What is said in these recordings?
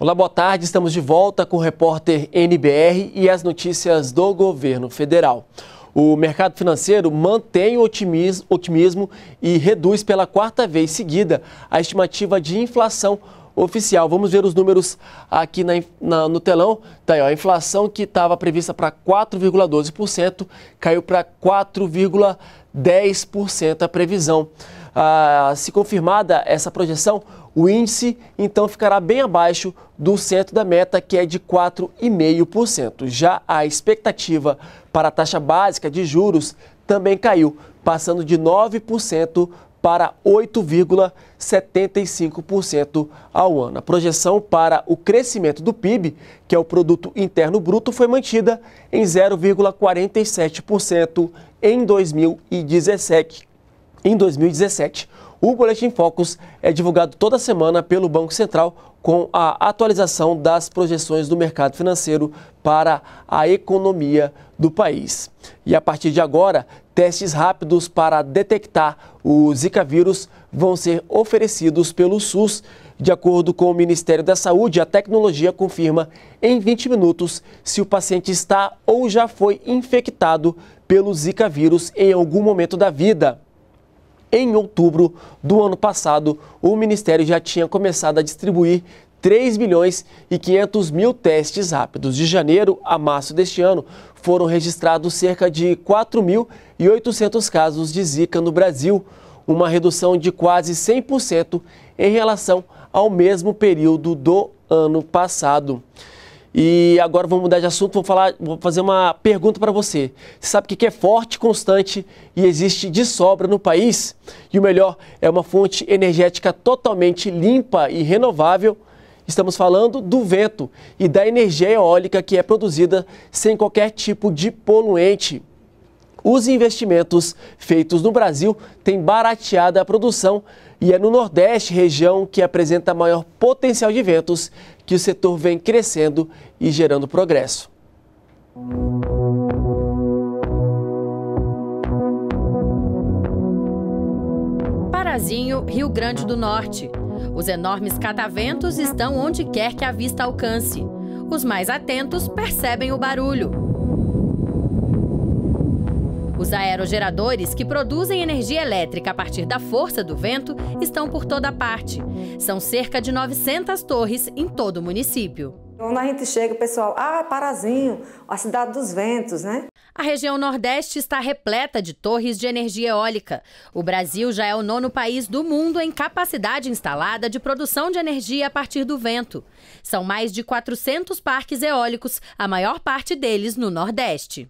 Olá, boa tarde. Estamos de volta com o repórter NBR e as notícias do governo federal. O mercado financeiro mantém o otimismo, otimismo e reduz pela quarta vez seguida a estimativa de inflação oficial. Vamos ver os números aqui na, na, no telão. Tá aí, ó, a inflação que estava prevista para 4,12% caiu para 4,10% a previsão. Ah, se confirmada essa projeção, o índice então ficará bem abaixo do centro da meta, que é de 4,5%. Já a expectativa para a taxa básica de juros também caiu, passando de 9% para 8,75% ao ano. A projeção para o crescimento do PIB, que é o produto interno bruto, foi mantida em 0,47% em 2017. Em 2017, o Boletim Focus é divulgado toda semana pelo Banco Central com a atualização das projeções do mercado financeiro para a economia do país. E a partir de agora, testes rápidos para detectar o Zika vírus vão ser oferecidos pelo SUS. De acordo com o Ministério da Saúde, a tecnologia confirma em 20 minutos se o paciente está ou já foi infectado pelo Zika vírus em algum momento da vida em outubro do ano passado, o Ministério já tinha começado a distribuir 3 milhões e 500 mil testes rápidos. De janeiro a março deste ano, foram registrados cerca de 4.800 casos de Zika no Brasil, uma redução de quase 100% em relação ao mesmo período do ano passado. E agora vou mudar de assunto, vou, falar, vou fazer uma pergunta para você. Você sabe o que é forte, constante e existe de sobra no país? E o melhor, é uma fonte energética totalmente limpa e renovável. Estamos falando do vento e da energia eólica que é produzida sem qualquer tipo de poluente. Os investimentos feitos no Brasil têm barateado a produção e é no Nordeste, região que apresenta maior potencial de ventos, que o setor vem crescendo e gerando progresso. Parazinho, Rio Grande do Norte. Os enormes cataventos estão onde quer que a vista alcance. Os mais atentos percebem o barulho. Os aerogeradores, que produzem energia elétrica a partir da força do vento, estão por toda parte. São cerca de 900 torres em todo o município. Quando a gente chega, o pessoal, ah, Parazinho, a cidade dos ventos, né? A região Nordeste está repleta de torres de energia eólica. O Brasil já é o nono país do mundo em capacidade instalada de produção de energia a partir do vento. São mais de 400 parques eólicos, a maior parte deles no Nordeste.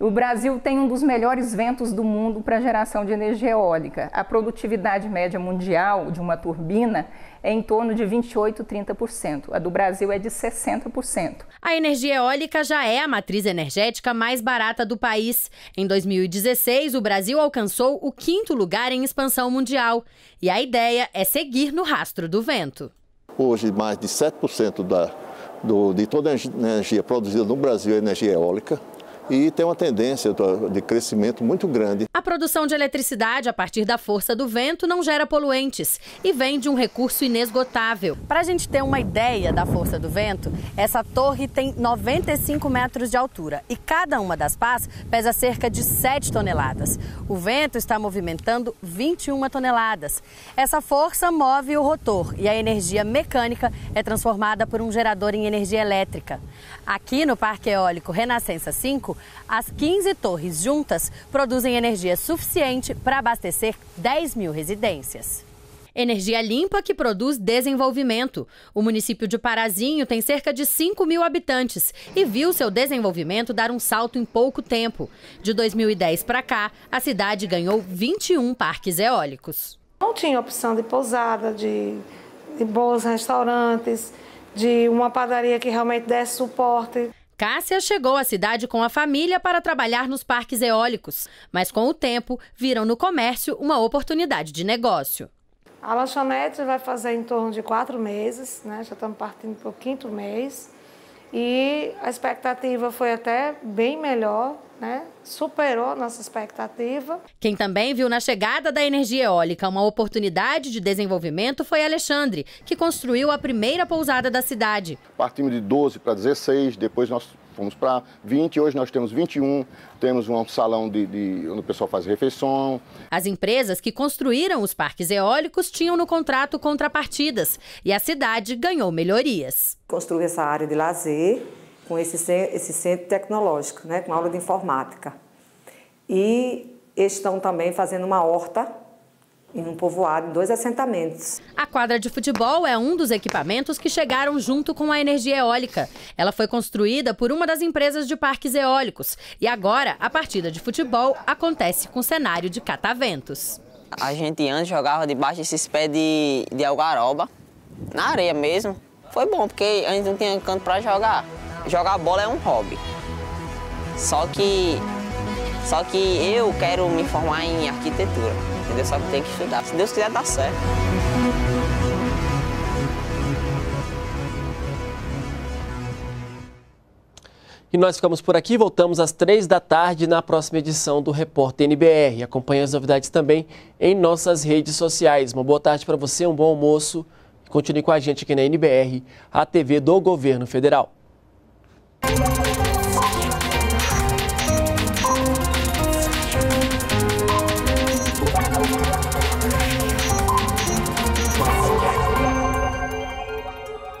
O Brasil tem um dos melhores ventos do mundo para geração de energia eólica. A produtividade média mundial de uma turbina é em torno de 28, 30%. A do Brasil é de 60%. A energia eólica já é a matriz energética mais barata do país. Em 2016, o Brasil alcançou o quinto lugar em expansão mundial. E a ideia é seguir no rastro do vento. Hoje, mais de 7% da, do, de toda a energia produzida no Brasil é energia eólica e tem uma tendência de crescimento muito grande. A produção de eletricidade a partir da força do vento não gera poluentes e vem de um recurso inesgotável. Para a gente ter uma ideia da força do vento, essa torre tem 95 metros de altura e cada uma das pás pesa cerca de 7 toneladas. O vento está movimentando 21 toneladas. Essa força move o rotor e a energia mecânica é transformada por um gerador em energia elétrica. Aqui no Parque Eólico Renascença 5, as 15 torres juntas produzem energia suficiente para abastecer 10 mil residências. Energia limpa que produz desenvolvimento. O município de Parazinho tem cerca de 5 mil habitantes e viu seu desenvolvimento dar um salto em pouco tempo. De 2010 para cá, a cidade ganhou 21 parques eólicos. Não tinha opção de pousada, de, de bons restaurantes, de uma padaria que realmente desse suporte. Cássia chegou à cidade com a família para trabalhar nos parques eólicos, mas com o tempo viram no comércio uma oportunidade de negócio. A lanchonete vai fazer em torno de quatro meses, né? já estamos partindo para o quinto mês. E a expectativa foi até bem melhor, né? Superou a nossa expectativa. Quem também viu na chegada da energia eólica uma oportunidade de desenvolvimento foi Alexandre, que construiu a primeira pousada da cidade. Partimos de 12 para 16, depois nós fomos para 20, hoje nós temos 21, temos um salão de, de, onde o pessoal faz refeição. As empresas que construíram os parques eólicos tinham no contrato contrapartidas e a cidade ganhou melhorias. Construiu essa área de lazer com esse, esse centro tecnológico, né, com aula de informática. E estão também fazendo uma horta em um povoado, em dois assentamentos. A quadra de futebol é um dos equipamentos que chegaram junto com a energia eólica. Ela foi construída por uma das empresas de parques eólicos e agora a partida de futebol acontece com cenário de cataventos. A gente antes jogava debaixo desses pés de, de algaroba, na areia mesmo. Foi bom, porque a gente não tinha canto para jogar. Jogar bola é um hobby. Só que só que eu quero me formar em arquitetura, entendeu? Só que tem que estudar. Se Deus quiser, dá certo. E nós ficamos por aqui, voltamos às três da tarde na próxima edição do Repórter NBR. Acompanhe as novidades também em nossas redes sociais. Uma boa tarde para você, um bom almoço. Continue com a gente aqui na NBR, a TV do Governo Federal.